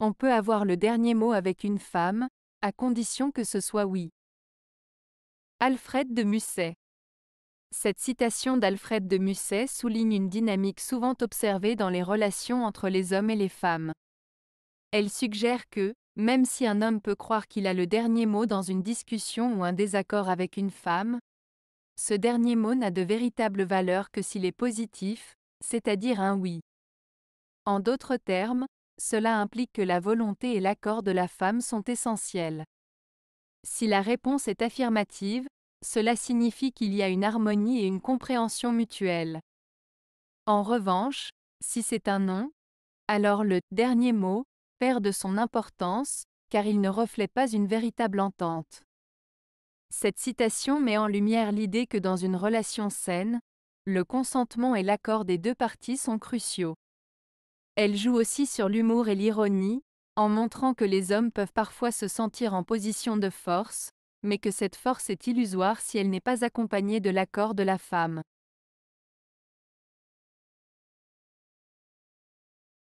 On peut avoir le dernier mot avec une femme, à condition que ce soit oui. Alfred de Musset Cette citation d'Alfred de Musset souligne une dynamique souvent observée dans les relations entre les hommes et les femmes. Elle suggère que, même si un homme peut croire qu'il a le dernier mot dans une discussion ou un désaccord avec une femme, ce dernier mot n'a de véritable valeur que s'il est positif, c'est-à-dire un oui. En d'autres termes, cela implique que la volonté et l'accord de la femme sont essentiels. Si la réponse est affirmative, cela signifie qu'il y a une harmonie et une compréhension mutuelle. En revanche, si c'est un non, alors le dernier mot perd de son importance, car il ne reflète pas une véritable entente. Cette citation met en lumière l'idée que dans une relation saine, le consentement et l'accord des deux parties sont cruciaux. Elle joue aussi sur l'humour et l'ironie, en montrant que les hommes peuvent parfois se sentir en position de force, mais que cette force est illusoire si elle n'est pas accompagnée de l'accord de la femme.